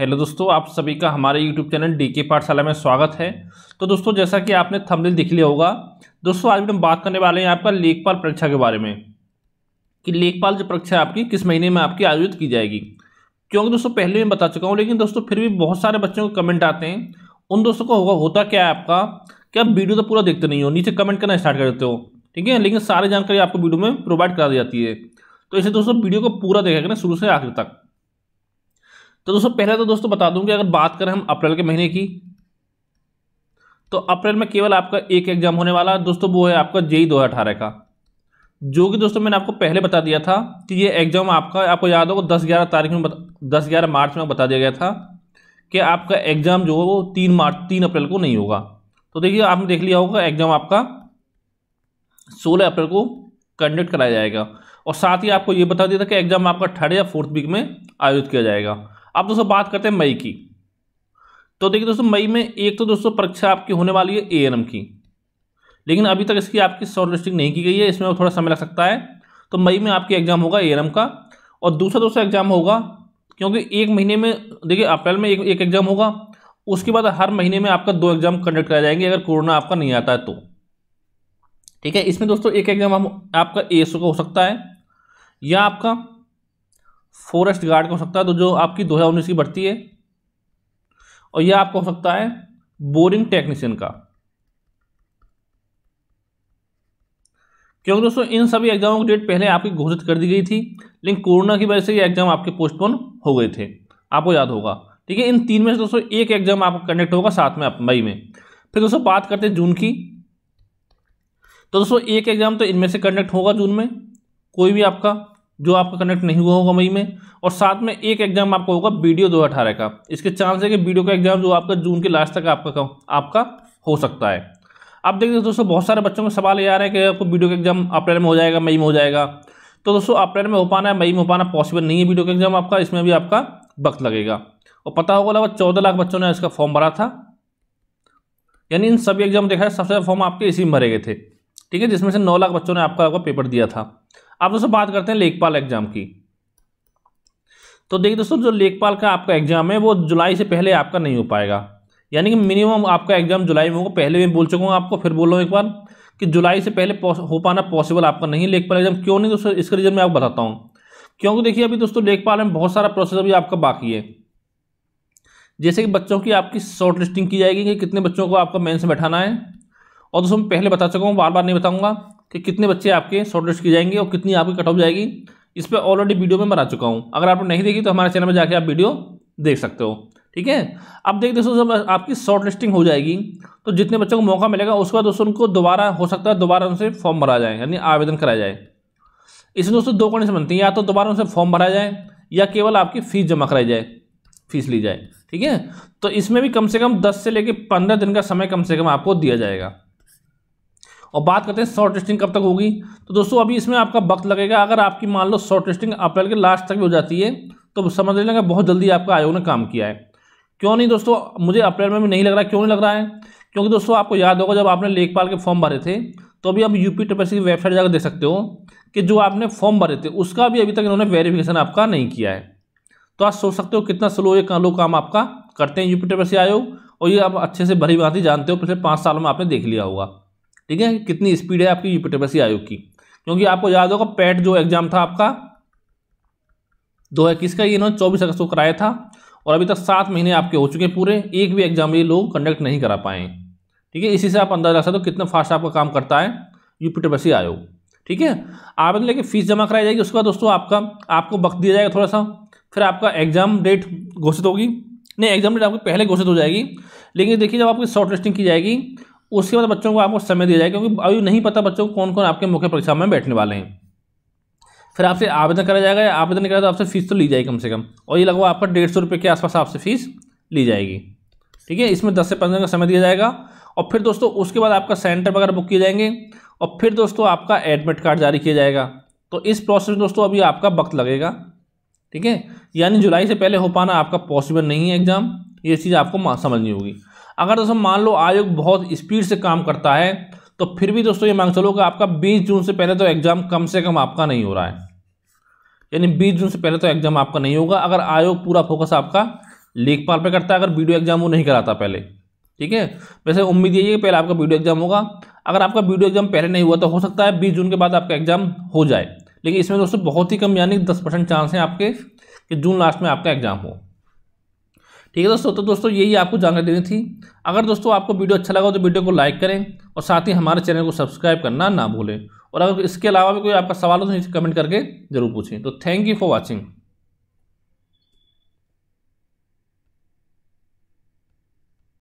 hello दोस्तों आप सभी का हमारे यूट्यूब चैनल डी के पाठशाला में स्वागत है तो दोस्तों जैसा कि आपने थंबनेल दिख लिया होगा दोस्तों आज हम बात करने वाले हैं आपका लेखपाल परीक्षा के बारे में कि लेखपाल जो परीक्षा आपकी किस महीने में आपकी आयोजित की जाएगी क्योंकि दोस्तों पहले मैं बता चुका हूँ लेकिन दोस्तों फिर भी बहुत सारे बच्चों के कमेंट आते हैं उन दोस्तों को होगा होता क्या है आपका कि आप वीडियो तो पूरा देखते नहीं हो नीचे कमेंट करना स्टार्ट कर देते हो ठीक है लेकिन सारी जानकारी आपको वीडियो में प्रोवाइड करा दी जाती है तो इसे दोस्तों वीडियो को पूरा देखा करें शुरू से आखिर तक तो दोस्तों पहले तो दोस्तों बता दूं कि अगर बात करें हम अप्रैल के महीने की तो अप्रैल में केवल आपका एक एग्जाम होने वाला है दोस्तों वो है आपका जेई दो का जो कि दोस्तों मैंने आपको पहले बता दिया था कि ये एग्जाम आपका आपको याद होगा दस ग्यारह तारीख में दस ग्यारह मार्च में बता दिया गया था कि आपका एग्जाम जो है वो तीन मार्च तीन अप्रैल को नहीं होगा तो देखिए आपने देख लिया होगा एग्जाम आपका सोलह अप्रैल को कंडक्ट कराया जाएगा और साथ ही आपको ये बता दिया था कि एग्जाम आपका थर्ड या फोर्थ वीक में आयोजित किया जाएगा अब दोस्तों बात करते हैं मई की तो देखिए दोस्तों मई में एक तो दोस्तों परीक्षा आपकी होने वाली है ए की लेकिन अभी तक इसकी आपकी शॉर्ट लिस्टिंग नहीं की गई है इसमें थोड़ा समय लग सकता है तो मई में आपकी एग्जाम होगा ए का और दूसरा दोस्तों एग्जाम होगा क्योंकि एक महीने में देखिए अप्रैल में एक एग्जाम होगा उसके बाद हर महीने में आपका दो एग्जाम कंडक्ट कराए जाएंगे अगर कोरोना आपका नहीं आता है तो ठीक है इसमें दोस्तों एक एग्जाम आपका ए का हो सकता है या आपका फॉरेस्ट गार्ड का हो सकता है तो जो आपकी दो हज़ार उन्नीस की भर्ती है और यह आपका हो सकता है बोरिंग टेक्नीशियन का क्योंकि दोस्तों इन सभी एग्जामों की डेट पहले आपकी घोषित कर दी गई थी लेकिन कोरोना की वजह से ये एग्जाम आपके पोस्टपोन हो गए थे आपको याद होगा ठीक है इन तीन में से दोस्तों एक एग्जाम आपका कंडक्ट होगा सात में मई में फिर दोस्तों बात करते हैं जून की तो दोस्तों एक एग्जाम तो इनमें से कंडक्ट होगा जून में कोई भी आपका जो आपका कनेक्ट नहीं हुआ होगा मई में और साथ में एक एग्जाम आपका होगा वीडियो दो अठारह का इसके चांस है कि वीडियो का एग्जाम जो आपका जून के लास्ट तक आपका आपका हो सकता है आप देखिए दोस्तों बहुत सारे बच्चों में सवाल ये आ रहे हैं कि आपको वीडियो का एग्जाम अप्रैल में हो जाएगा मई में हो जाएगा तो दोस्तों अप्रैल में हो पाना है मई में हो पाना पॉसिबल नहीं है वीडियो का एग्जाम आपका इसमें भी आपका वक्त लगेगा और पता होगा लगभग चौदह लाख बच्चों ने इसका फॉर्म भरा था यानी इन सभी एग्जाम देखा है सबसे ज़्यादा फॉर्म आपके इसी में भरे गए थे ठीक है जिसमें से नौ लाख बच्चों ने आपका आपका पेपर दिया था अब दोस्तों बात करते हैं लेखपाल एग्जाम की तो देखिए दोस्तों जो लेखपाल का आपका एग्जाम है वो जुलाई से पहले आपका नहीं हो पाएगा यानी कि मिनिमम आपका एग्जाम जुलाई में होगा पहले भी बोल चुका हूँ आपको फिर बोल रहा हूँ एक बार कि जुलाई से पहले हो पाना पॉसिबल आपका नहीं लेखपाल एग्जाम क्यों नहीं दोस्तों इसका रीज़न मैं आपको बताता हूँ क्योंकि देखिए अभी दोस्तों लेखपाल में बहुत सारा प्रोसेस अभी आपका बाकी है जैसे कि बच्चों की आपकी शॉर्ट लिस्टिंग की जाएगी कि कितने बच्चों को आपका मेन से बैठाना है और दोस्तों मैं पहले बता चुका हूँ बार बार नहीं बताऊँगा कि कितने बच्चे आपके शॉर्टलिस्ट किए जाएंगे और कितनी आपकी कट ऑफ जाएगी इस पर ऑलरेडी वीडियो में बना चुका हूँ अगर आपने नहीं देखी तो हमारे चैनल में जाके आप वीडियो देख सकते हो ठीक है अब देख दोस्तों जब आपकी शॉर्ट लिस्टिंग हो जाएगी तो जितने बच्चों को मौका मिलेगा उसके बाद दोस्तों उनको दोबारा हो सकता है दोबारा उनसे फॉर्म भरा जाए यानी आवेदन कराया जाए इसमें दोस्तों दो कंडीशन बनती है या तो दोबारा उनसे फॉर्म भरा जाए या केवल आपकी फ़ीस जमा कराई जाए फीस ली जाए ठीक है तो इसमें भी कम से कम दस से लेकर पंद्रह दिन का समय कम से कम आपको दिया जाएगा और बात करते हैं शॉर्ट टेस्टिंग कब तक होगी तो दोस्तों अभी इसमें आपका वक्त लगेगा अगर आपकी मान लो शॉर्ट टेस्टिंग अप्रैल के लास्ट तक भी हो जाती है तो समझ लेना कि बहुत जल्दी आपका आयोग ने काम किया है क्यों नहीं दोस्तों मुझे अप्रैल में भी नहीं लग रहा क्यों नहीं लग रहा है क्योंकि दोस्तों आपको याद होगा जब आपने लेखपाल के फॉर्म भरे थे तो अभी आप यूपी टीपीएससी की वेबसाइट जाकर देख सकते हो कि जो आपने फॉर्म भरे थे उसका भी अभी तक इन्होंने वेरिफिकेशन आपका नहीं किया है तो आप सोच सकते हो कितना स्लो ये लोग काम आपका करते हैं यूपी टीपीएससी आयोग और ये आप अच्छे से भरी भांति जानते हो पिछले पाँच साल में आपने देख लिया होगा ठीक है कितनी स्पीड है आपकी यूपीटेबसी आयोग की क्योंकि आपको याद होगा पैट e जो एग्जाम था आपका दो इक्कीस का ये इन्होंने चौबीस अगस्त को कराया था और अभी तक सात महीने आपके हो चुके हैं पूरे एक भी एग्जाम ये लोग कंडक्ट नहीं करा पाए ठीक है इसी से आप अंदाजा लगा सकते हो कितना फास्ट आपका काम करता है यूपीटेबसी आयोग ठीक है आवेदन लेके फीस जमा कराई जाएगी उसके बाद दोस्तों आपका आपको वक्त दिया जाएगा थोड़ा सा फिर आपका एग्जाम डेट घोषित होगी नहीं एग्जाम डेट आपकी पहले घोषित हो जाएगी लेकिन देखिए जब आपकी शॉर्ट लिस्टिंग की जाएगी उसके बाद बच्चों को आपको समय दिया जाएगा क्योंकि अभी नहीं पता बच्चों को कौन कौन आपके मुख्य परीक्षा में बैठने वाले हैं फिर आपसे आवेदन करा जाएगा या आवेदन करा तो आपसे फ़ीस तो ली जाएगी कम से कम और ये लगभग आपका डेढ़ सौ रुपये के आसपास आपसे फ़ीस ली जाएगी ठीक है इसमें दस से पंद्रह का समय दिया जाएगा और फिर दोस्तों उसके बाद आपका सेंटर वगैरह बुक किए जाएंगे और फिर दोस्तों आपका एडमिट कार्ड जारी किया जाएगा तो इस प्रोसेस में दोस्तों अभी आपका वक्त लगेगा ठीक है यानी जुलाई से पहले हो पाना आपका पॉसिबल नहीं है एग्ज़ाम ये चीज़ आपको समझनी होगी अगर दोस्तों मान लो आयोग बहुत स्पीड से काम करता है तो फिर भी दोस्तों ये मांग चलो कि आपका 20 जून से पहले तो एग्ज़ाम कम से कम आपका नहीं हो रहा है यानी 20 जून से पहले तो एग्ज़ाम आपका नहीं होगा अगर आयोग पूरा फोकस आपका लेखपाल पे करता है अगर वीडियो एग्ज़ाम वो नहीं कराता पहले ठीक है वैसे उम्मीद यही है पहले आपका वीडियो एग्ज़ाम होगा अगर आपका वीडियो एग्ज़ाम पहले नहीं हुआ तो हो सकता है बीस जून के बाद आपका एग्ज़ाम हो जाए लेकिन इसमें दोस्तों बहुत ही कम यानी दस परसेंट चांस हैं आपके कि जून लास्ट में आपका एग्ज़ाम हो ठीक है दोस्तों तो दोस्तों यही आपको जानकारी देनी थी अगर दोस्तों आपको वीडियो अच्छा लगा तो वीडियो को लाइक करें और साथ ही हमारे चैनल को सब्सक्राइब करना ना भूलें और अगर इसके अलावा भी कोई आपका सवाल हो तो नीचे कमेंट करके जरूर पूछें तो थैंक यू फॉर वॉचिंग